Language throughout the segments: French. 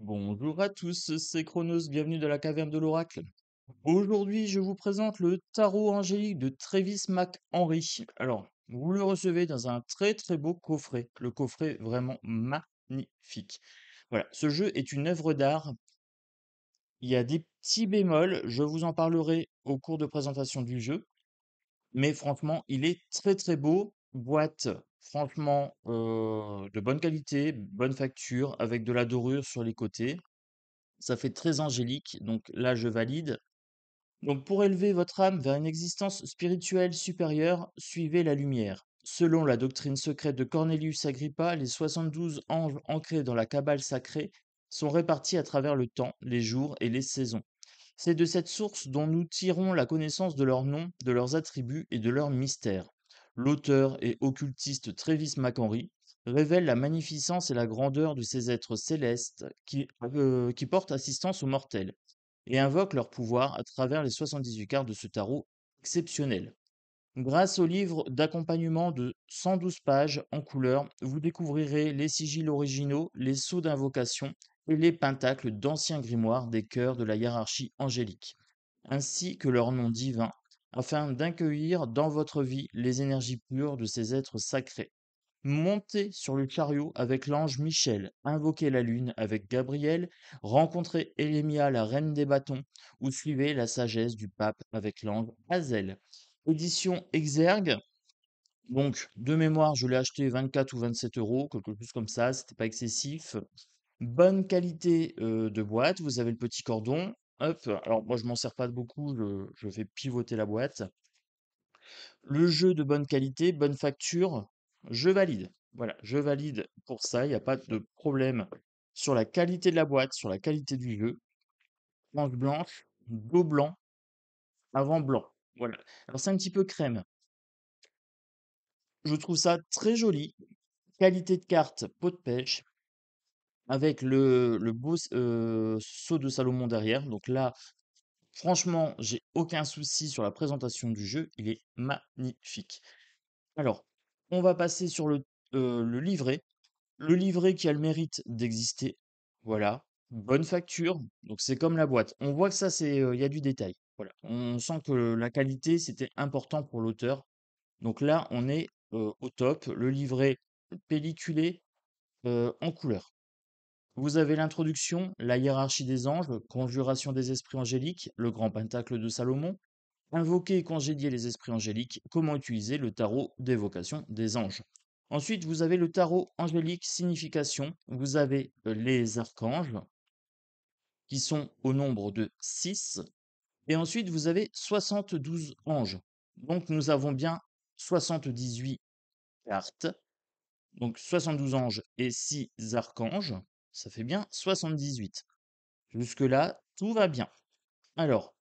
Bonjour à tous, c'est Chronos, bienvenue dans la caverne de l'oracle. Aujourd'hui, je vous présente le tarot angélique de Travis McHenry. Alors, vous le recevez dans un très très beau coffret, le coffret vraiment magnifique. Voilà, ce jeu est une œuvre d'art. Il y a des petits bémols, je vous en parlerai au cours de présentation du jeu. Mais franchement, il est très très beau. Boîte Franchement, de bonne qualité, bonne facture, avec de la dorure sur les côtés. Ça fait très angélique, donc là, je valide. Donc pour élever votre âme vers une existence spirituelle supérieure, suivez la lumière. Selon la doctrine secrète de Cornelius Agrippa, les 72 anges ancrés dans la cabale sacrée sont répartis à travers le temps, les jours et les saisons. C'est de cette source dont nous tirons la connaissance de leurs noms, de leurs attributs et de leurs mystères l'auteur et occultiste Travis McHenry révèle la magnificence et la grandeur de ces êtres célestes qui, euh, portent assistance aux mortels et invoque leur pouvoir à travers les 78 cartes de ce tarot exceptionnel. Grâce au livre d'accompagnement de 112 pages en couleur, vous découvrirez les sigils originaux, les sceaux d'invocation et les pentacles d'anciens grimoires des cœurs de la hiérarchie angélique, ainsi que leurs noms divins afin d'accueillir dans votre vie les énergies pures de ces êtres sacrés. Montez sur le chariot avec l'ange Michel, invoquez la lune avec Gabriel, rencontrez Elémia, la reine des bâtons, ou suivez la sagesse du pape avec l'ange Azel. Édition Exergue. Donc, de mémoire, je l'ai acheté 24 ou 27 euros, quelque chose comme ça, c'était pas excessif. Bonne qualité euh, de boîte, vous avez le petit cordon, alors moi je m'en sers pas de beaucoup, je, fais pivoter la boîte. Le jeu de bonne qualité, bonne facture, je valide. Voilà, je valide pour ça, il n'y a pas de problème sur la qualité de la boîte, sur la qualité du jeu. blanc blanche, dos blanc, avant blanc. Voilà. Alors c'est un petit peu crème. Je trouve ça très joli. Qualité de carte, pot de pêche, avec le, beau euh, saut de Salomon derrière. Donc là, franchement, j'ai aucun souci sur la présentation du jeu. Il est magnifique. Alors, on va passer sur le, euh, livret. Le livret qui a le mérite d'exister. Voilà. Bonne facture. Donc c'est comme la boîte. On voit que ça, euh, il y a du détail. Voilà. On sent que la qualité, c'était important pour l'auteur. Donc là, on est euh, au top. Le livret pelliculé en couleur. Vous avez l'introduction, la hiérarchie des anges, conjuration des esprits angéliques, le grand pentacle de Salomon, invoquer et congédier les esprits angéliques, comment utiliser le tarot d'évocation des anges. Ensuite, vous avez le tarot angélique signification, vous avez euh, les archanges, qui sont au nombre de 6, et ensuite vous avez 72 anges. Donc nous avons bien 78 cartes, donc 72 anges et 6 archanges ça fait bien 78. Jusque-là, tout va bien. Alors,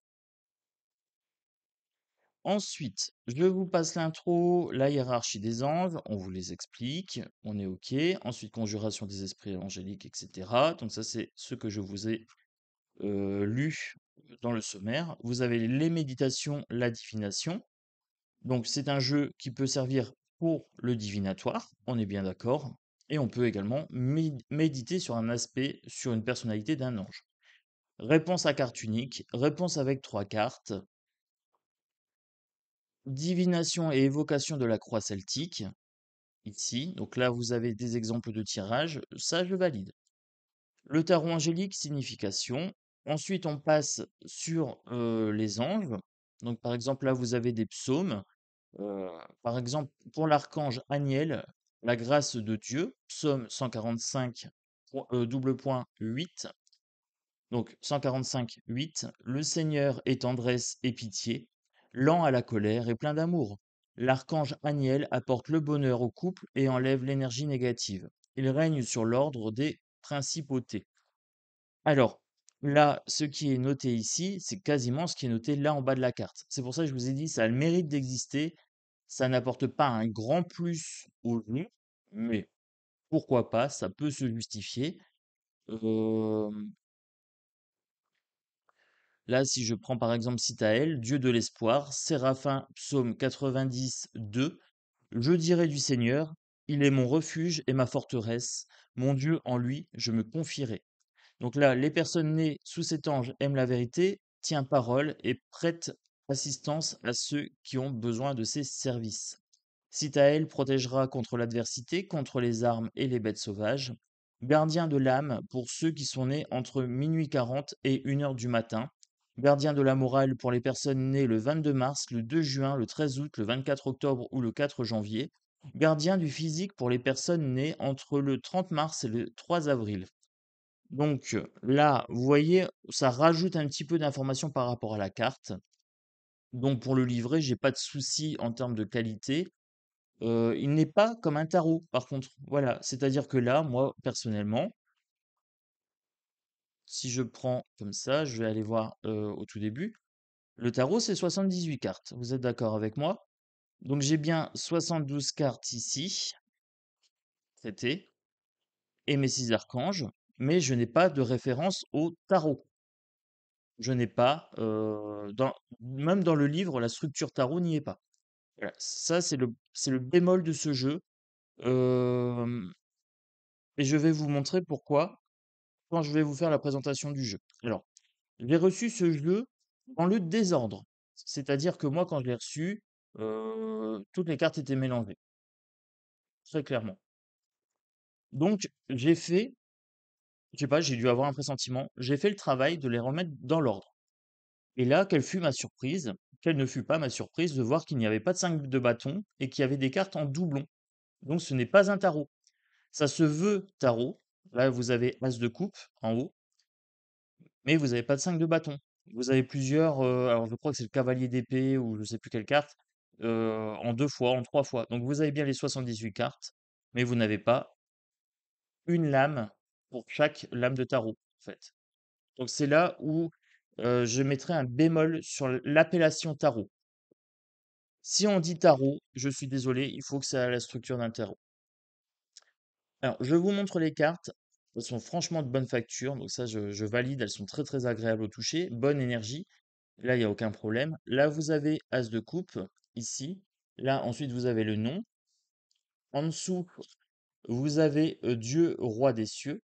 ensuite, je vous passe l'intro, la hiérarchie des anges, on vous les explique, on est OK. Ensuite, conjuration des esprits angéliques, etc. Donc ça, c'est ce que je vous ai lu dans le sommaire. Vous avez les méditations, la divination. Donc c'est un jeu qui peut servir pour le divinatoire, on est bien d'accord. Et on peut également méditer sur un aspect, sur une personnalité d'un ange. Réponse à carte unique, réponse avec trois cartes, divination et évocation de la croix celtique, ici. Donc là, vous avez des exemples de tirage. ça je valide. Le tarot angélique, signification. Ensuite, on passe sur euh, les anges. Donc par exemple, là, vous avez des psaumes. Euh, par exemple, pour l'archange Aniel, la grâce de Dieu, psaume 145, euh, double point 8. Donc 145, 8. Le Seigneur est tendresse et pitié, lent à la colère et plein d'amour. L'archange Aniel apporte le bonheur au couple et enlève l'énergie négative. Il règne sur l'ordre des principautés. Alors, là, ce qui est noté ici, c'est quasiment ce qui est noté là en bas de la carte. C'est pour ça que je vous ai dit, ça a le mérite d'exister. Ça n'apporte pas un grand plus au jeu, mais pourquoi pas, ça peut se justifier. Là, si je prends par exemple Citaël, Dieu de l'espoir, Séraphin, psaume 90, 2, Je dirai du Seigneur, il est mon refuge et ma forteresse, mon Dieu en lui, je me confierai. Donc là, les personnes nées sous cet ange aiment la vérité, tient parole et prêtent assistance à ceux qui ont besoin de ses services. Sitael protégera contre l'adversité, contre les armes et les bêtes sauvages. Gardien de l'âme pour ceux qui sont nés entre minuit 40 et 1h du matin. Gardien de la morale pour les personnes nées le 22 mars, le 2 juin, le 13 août, le 24 octobre ou le 4 janvier. Gardien du physique pour les personnes nées entre le 30 mars et le 3 avril. Donc là, vous voyez, ça rajoute un petit peu d'informations par rapport à la carte. Donc pour le livret, j'ai pas de souci en termes de qualité il n'est pas comme un tarot, par contre. Voilà, c'est-à-dire que là, moi, personnellement si je prends comme ça, je vais aller voir, au tout début. Le tarot, c'est 78 cartes, vous êtes d'accord avec moi? Donc j'ai bien 72 cartes ici c'était, et mes 6 archanges, mais je n'ai pas de référence au tarot. Je n'ai pas, même dans le livre, la structure tarot n'y est pas ça, c'est le bémol de ce jeu, et je vais vous montrer pourquoi, quand je vais vous faire la présentation du jeu. Alors, j'ai reçu ce jeu dans le désordre, c'est-à-dire que moi, quand je l'ai reçu, toutes les cartes étaient mélangées très clairement. Donc j'ai fait je sais pas, j'ai dû avoir un pressentiment, j'ai fait le travail de les remettre dans l'ordre et là, quelle fut ma surprise? Quelle ne fut pas ma surprise de voir qu'il n'y avait pas de 5 de bâton et qu'il y avait des cartes en doublon. Donc ce n'est pas un tarot. Ça se veut tarot. Là, vous avez As de coupe en haut, mais vous n'avez pas de 5 de bâton. Vous avez plusieurs, euh, alors je crois que c'est le cavalier d'épée ou je ne sais plus quelle carte, euh, en deux fois, en trois fois. Donc vous avez bien les 78 cartes, mais vous n'avez pas une lame pour chaque lame de tarot, en fait. Donc c'est là où euh, je mettrai un bémol sur l'appellation tarot. Si on dit tarot, je suis désolé, il faut que ça ait la structure d'un tarot. Alors, je vous montre les cartes. Elles sont franchement de bonne facture, donc ça, je, je valide. Elles sont très très agréables au toucher, bonne énergie. Là, il n'y a aucun problème. Là, vous avez As de coupe, ici. Là, ensuite, vous avez le nom. En dessous, vous avez euh, Dieu, roi des cieux.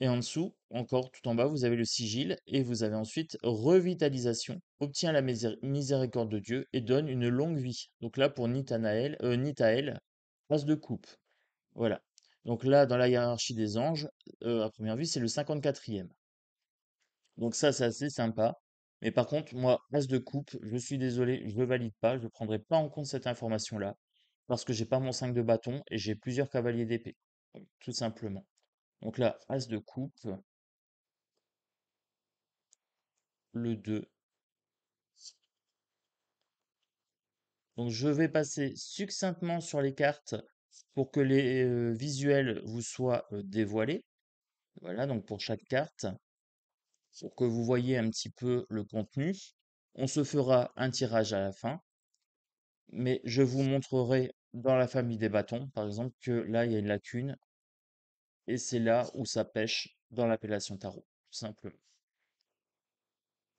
Et en dessous, encore tout en bas, vous avez le sigil et vous avez ensuite revitalisation, obtient la miséricorde de Dieu et donne une longue vie. Donc là, pour Nitanaël, euh, de coupe. Voilà. Donc là, dans la hiérarchie des anges, euh, à première vue, c'est le 54e. Donc ça, c'est assez sympa. Mais par contre, moi, Passe de coupe, je suis désolé, je ne valide pas, je ne prendrai pas en compte cette information-là, parce que j'ai pas mon 5 de bâton et j'ai plusieurs cavaliers d'épée, tout simplement. Donc là, As de coupe, le 2. Donc je vais passer succinctement sur les cartes pour que les euh, visuels vous soient euh, dévoilés. Voilà, donc pour chaque carte, pour que vous voyez un petit peu le contenu. On se fera un tirage à la fin, mais je vous montrerai dans la famille des bâtons, par exemple, que là, il y a une lacune et c'est là où ça pêche dans l'appellation tarot, tout simplement.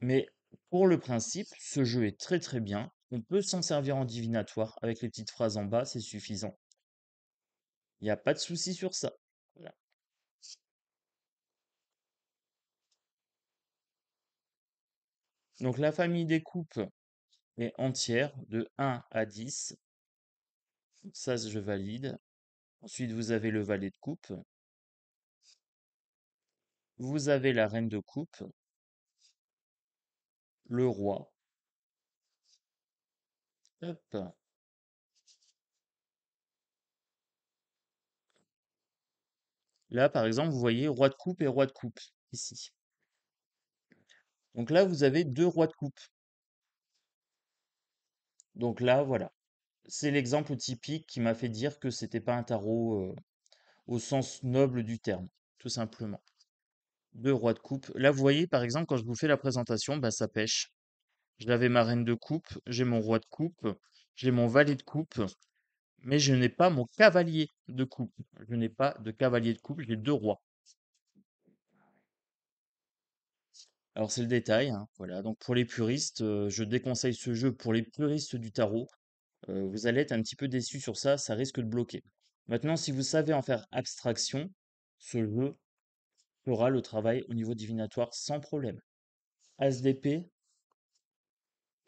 Mais pour le principe, ce jeu est très très bien. On peut s'en servir en divinatoire avec les petites phrases en bas, c'est suffisant. Il n'y a pas de souci sur ça. Donc la famille des coupes est entière de 1 à 10. Ça, je valide. Ensuite, vous avez le valet de coupe vous avez la reine de coupe, le roi. Là, par exemple, vous voyez roi de coupe et roi de coupe, ici. Donc là, vous avez deux rois de coupe. Donc là, voilà. C'est l'exemple typique qui m'a fait dire que c'était pas un tarot euh, au sens noble du terme, tout simplement deux rois de coupe. Là, vous voyez, par exemple, quand je vous fais la présentation, bah, ça pêche. J'avais ma reine de coupe, j'ai mon roi de coupe, j'ai mon valet de coupe, mais je n'ai pas mon cavalier de coupe. Je n'ai pas de cavalier de coupe, j'ai deux rois. Alors c'est le détail, hein, voilà. Donc pour les puristes, euh, je déconseille ce jeu. Pour les puristes du tarot, euh, vous allez être un petit peu déçus sur ça, ça risque de bloquer. Maintenant, si vous savez en faire abstraction, ce jeu aura le travail au niveau divinatoire sans problème. As d'épée,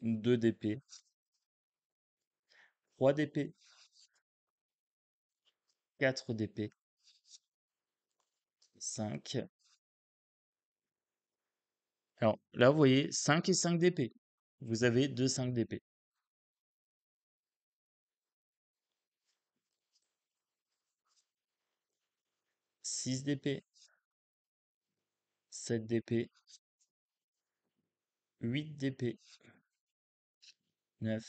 2 d'épée, 3 d'épée, 4 d'épée, 5. Alors là, vous voyez 5 et 5 d'épée. Vous avez 2 5 d'épée. d'épée. 7 d'épée, 8 d'épée, 9,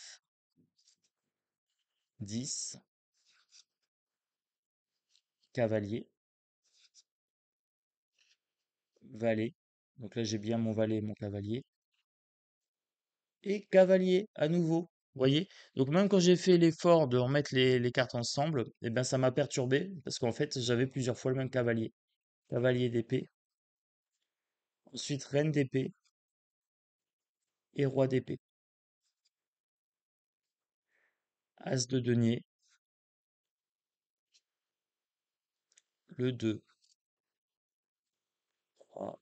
10, cavalier, valet, donc là j'ai bien mon valet mon cavalier, et cavalier à nouveau. Vous voyez Donc même quand j'ai fait l'effort de remettre les, cartes ensemble, et eh ben ça m'a perturbé parce qu'en fait j'avais plusieurs fois le même cavalier. Cavalier d'épée, ensuite reine d'épée et roi d'épée. As de denier, le 2, 3,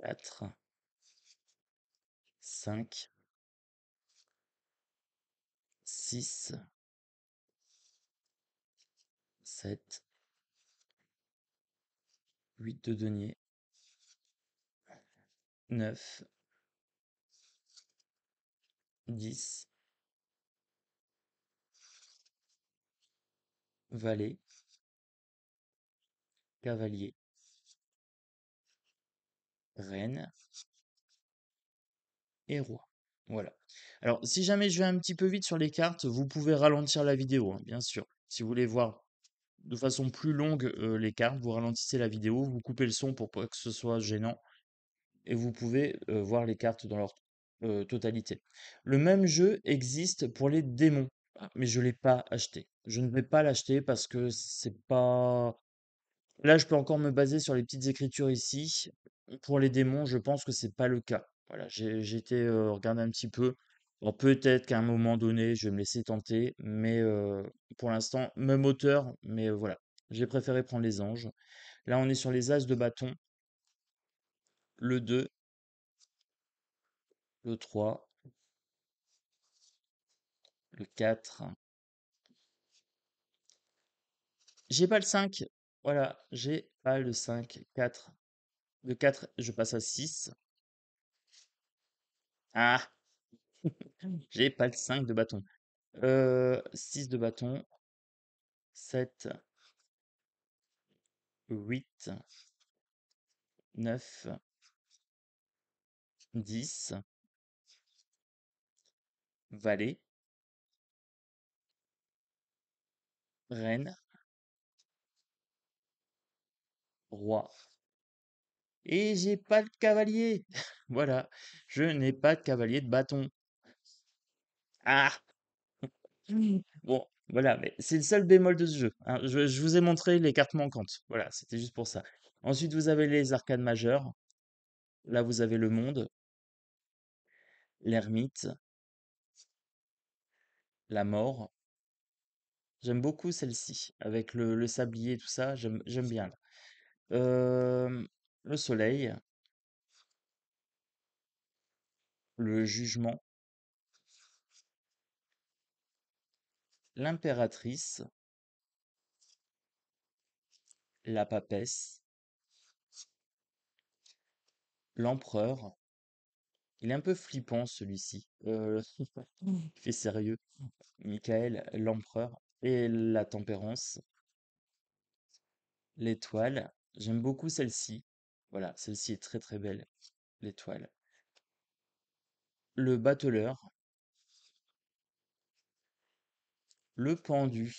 4, 5, 6, 7, 8 de denier, 9, 10, valet, cavalier, reine et roi. Voilà. Alors, si jamais je vais un petit peu vite sur les cartes, vous pouvez ralentir la vidéo, hein, bien sûr. Si vous voulez voir de façon plus longue les cartes, vous ralentissez la vidéo, vous coupez le son pour que ce soit gênant, et vous pouvez voir les cartes dans leur totalité. Le même jeu existe pour les démons, ah. mais je ne l'ai pas acheté. Je ne vais pas l'acheter parce que c'est pas... Là, je peux encore me baser sur les petites écritures ici. Pour les démons, je pense que c'est pas le cas. Voilà, j'ai été regarder un petit peu peut-être qu'à un moment donné, je vais me laisser tenter, mais pour l'instant, même hauteur, mais voilà. J'ai préféré prendre les anges. Là, on est sur les as de bâton. Le 2. Le 3. Le 4. J'ai pas le 5. Voilà, j'ai pas le 5. 4. Le 4, je passe à 6. Ah j'ai pas le 5 de bâton. Euh, 6 de bâton. 7. 8. 9. 10. Valet. Reine. Roi. Et j'ai pas de cavalier. voilà, je n'ai pas de cavalier de bâton. Ah. Mmh. Bon, voilà, mais c'est le seul bémol de ce jeu, hein. Je vous ai montré les cartes manquantes. Voilà, c'était juste pour ça. Ensuite, vous avez les arcades majeures. Là, vous avez le monde l'ermite la mort. J'aime beaucoup celle-ci, avec le, sablier tout ça, j'aime bien. Euh, le soleil le jugement l'impératrice, la papesse, l'empereur. Il est un peu flippant celui-ci. Euh, mmh. il fait sérieux. Michael, l'empereur et la tempérance. L'étoile. J'aime beaucoup celle-ci. Voilà, celle-ci est très très belle. L'étoile. Le batteleur. Le pendu.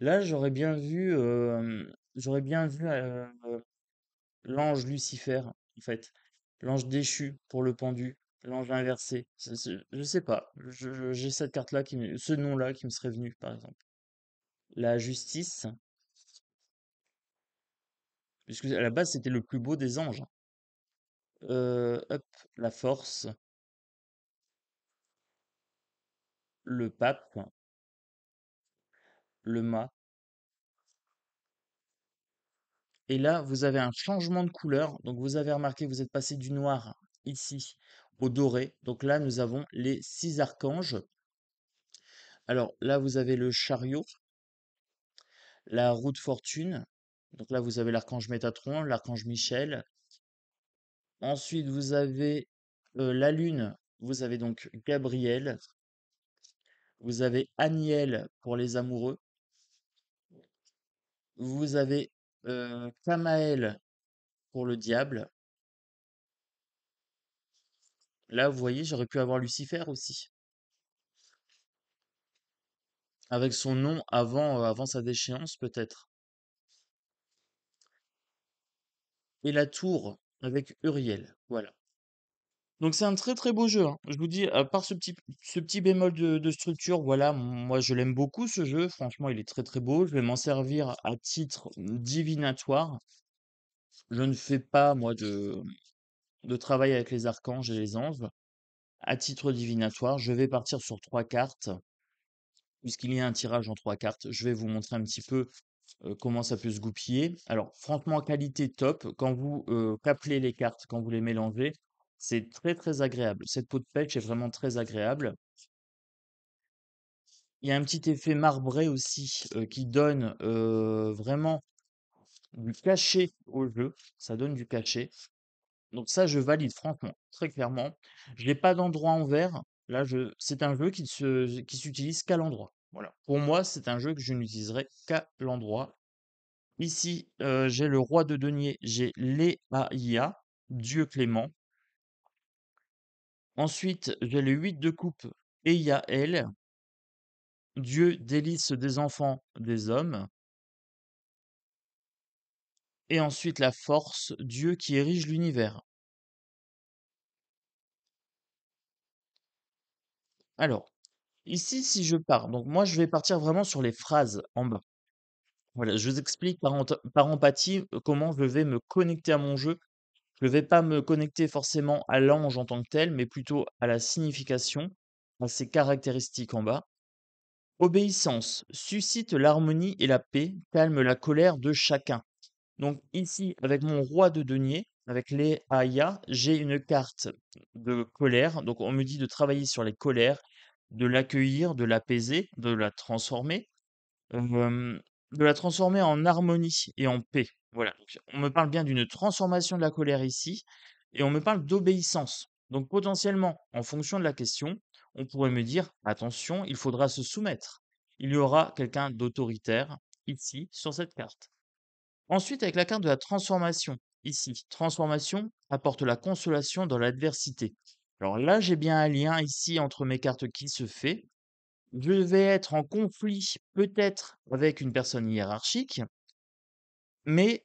Là, j'aurais bien vu, j'aurais bien vu l'ange Lucifer, en fait. L'ange déchu pour le pendu, l'ange inversé. je sais pas. J'ai cette carte-là, qui ce nom-là qui me serait venu, par exemple. La justice. Puisque à la base, c'était le plus beau des anges. Hein. la force. Le pape, le mât. Et là, vous avez un changement de couleur. Donc, vous avez remarqué, vous êtes passé du noir ici au doré. Donc là, nous avons les six archanges. Alors là, vous avez le chariot, la roue de fortune. Donc là, vous avez l'archange Métatron, l'archange Michel. Ensuite, vous avez euh, la lune. Vous avez donc Gabriel. Vous avez Aniel pour les amoureux. Vous avez euh, Kamael pour le diable. Là, vous voyez, j'aurais pu avoir Lucifer aussi. Avec son nom avant, euh, avant sa déchéance, peut-être. Et la tour avec Uriel. Voilà. Donc c'est un très très beau jeu. Hein. Je vous dis, à part ce petit, ce petit bémol de, structure, voilà, moi je l'aime beaucoup ce jeu. Franchement, il est très très beau. Je vais m'en servir à titre divinatoire. Je ne fais pas, moi, de, de travail avec les archanges et les anges. À titre divinatoire, je vais partir sur trois cartes, puisqu'il y a un tirage en trois cartes. Je vais vous montrer un petit peu euh, comment ça peut se goupiller. Alors, franchement, qualité top. Quand vous euh, rappelez les cartes, quand vous les mélangez, c'est très très agréable. Cette peau de pêche est vraiment très agréable. Il y a un petit effet marbré aussi qui donne vraiment du cachet au jeu. Ça donne du cachet. Donc ça, je valide franchement, très clairement. Je n'ai pas d'endroit en vert. Là, c'est un jeu qui, se... qui s'utilise qu'à l'endroit. Voilà. Pour moi, c'est un jeu que je n'utiliserai qu'à l'endroit. Ici, j'ai le roi de denier, j'ai Léaïa, Dieu Clément. Ensuite, j'ai les huit de coupe, elle, dieu délice des enfants des hommes. Et ensuite la force, dieu qui érige l'univers. Alors, ici, si je pars, donc moi je vais partir vraiment sur les phrases en bas. Voilà, je vous explique par empathie euh, comment je vais me connecter à mon jeu je ne vais pas me connecter forcément à l'ange en tant que tel, mais plutôt à la signification, à ses caractéristiques en bas. Obéissance suscite l'harmonie et la paix, calme la colère de chacun. Donc ici, avec mon roi de denier, avec les Aya, j'ai une carte de colère. Donc on me dit de travailler sur les colères, de l'accueillir, de l'apaiser, de la transformer, de la transformer en harmonie et en paix. Voilà, on me parle bien d'une transformation de la colère ici, et on me parle d'obéissance. Donc potentiellement, en fonction de la question, on pourrait me dire, attention, il faudra se soumettre. Il y aura quelqu'un d'autoritaire ici sur cette carte. Ensuite, avec la carte de la transformation, ici, transformation apporte la consolation dans l'adversité. Alors là, j'ai bien un lien ici entre mes cartes qui se fait. Je vais être en conflit peut-être avec une personne hiérarchique, mais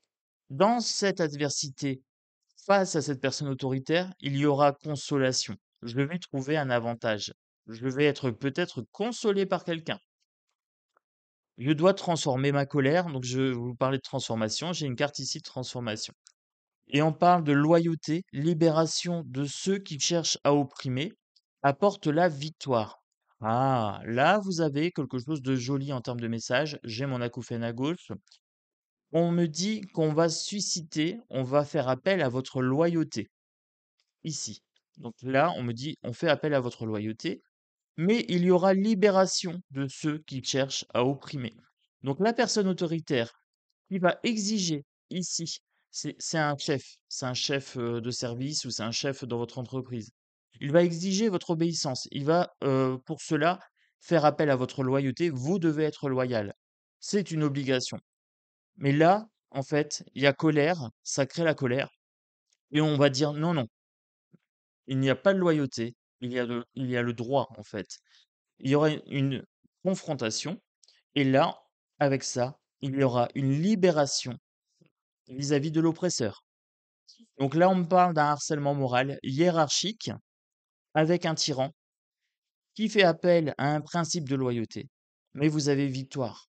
dans cette adversité, face à cette personne autoritaire, il y aura consolation. Je vais trouver un avantage. Je vais être peut-être consolé par quelqu'un. Je dois transformer ma colère. Donc je vous parlais de transformation. J'ai une carte ici de transformation. Et on parle de loyauté, libération de ceux qui cherchent à opprimer, apporte la victoire. Ah, là, vous avez quelque chose de joli en termes de message. J'ai mon acouphène à gauche on me dit qu'on va susciter, on va faire appel à votre loyauté. Ici. Donc là, on me dit, on fait appel à votre loyauté, mais il y aura libération de ceux qui cherchent à opprimer. Donc la personne autoritaire qui va exiger ici, c'est un chef, c'est un chef euh, de service ou c'est un chef dans votre entreprise. Il va exiger votre obéissance. Il va, euh, pour cela, faire appel à votre loyauté. Vous devez être loyal. C'est une obligation. Mais là, en fait, il y a colère, ça crée la colère. Et on va dire non, non. Il n'y a pas de loyauté, il y a le, droit, en fait. Il y aura une confrontation, et là, avec ça, il y aura une libération vis-à-vis -vis de l'oppresseur. Donc là, on me parle d'un harcèlement moral hiérarchique avec un tyran qui fait appel à un principe de loyauté. Mais vous avez victoire.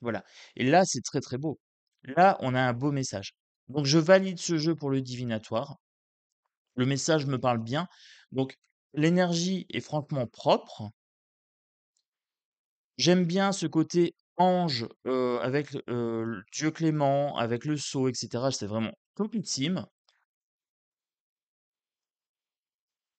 Voilà. Et là, c'est très très beau. Là, on a un beau message. Donc, je valide ce jeu pour le divinatoire. Le message me parle bien. Donc, l'énergie est franchement propre. J'aime bien ce côté ange avec Dieu Clément, avec le sceau, etc. C'est vraiment ultime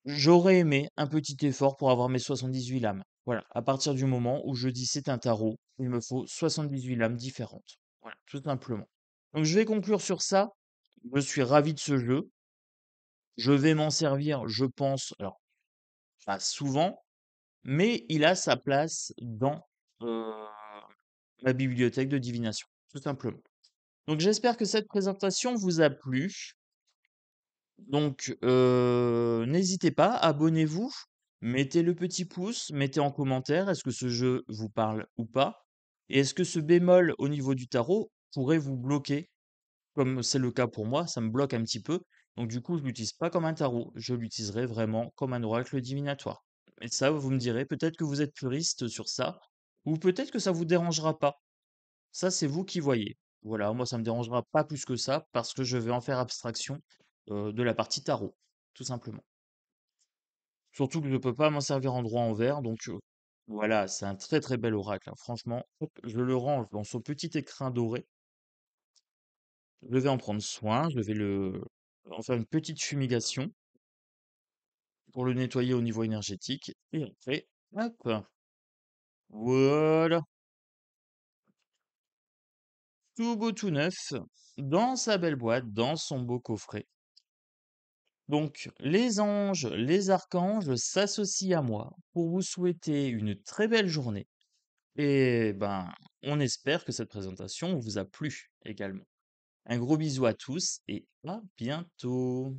J'aurais aimé un petit effort pour avoir mes 78 lames. Voilà, à partir du moment où je dis c'est un tarot, il me faut 78 lames différentes. Voilà, tout simplement. Donc je vais conclure sur ça. Je suis ravi de ce jeu. Je vais m'en servir, je pense, alors pas souvent, mais il a sa place dans euh, ma bibliothèque de divination, tout simplement. Donc j'espère que cette présentation vous a plu. Donc euh, n'hésitez pas, abonnez-vous, mettez le petit pouce, mettez en commentaire est-ce que ce jeu vous parle ou pas. Et est-ce que ce bémol au niveau du tarot pourrait vous bloquer? Comme c'est le cas pour moi, ça me bloque un petit peu. Donc du coup, je ne l'utilise pas comme un tarot, je l'utiliserai vraiment comme un oracle divinatoire. Et ça, vous me direz, peut-être que vous êtes puriste sur ça, ou peut-être que ça ne vous dérangera pas. Ça, c'est vous qui voyez. Voilà, moi, ça ne me dérangera pas plus que ça, parce que je vais en faire abstraction de la partie tarot, tout simplement. Surtout que je ne peux pas m'en servir en droit en vert, donc voilà, c'est un très très bel oracle, hein. Franchement, je le range dans son petit écrin doré. Je vais en prendre soin, je vais le en faire une petite fumigation pour le nettoyer au niveau énergétique. Et après, hop, voilà. Tout beau, tout neuf, dans sa belle boîte, dans son beau coffret. Donc les anges, les archanges s'associent à moi pour vous souhaiter une très belle journée. Et ben, on espère que cette présentation vous a plu également. Un gros bisou à tous et à bientôt.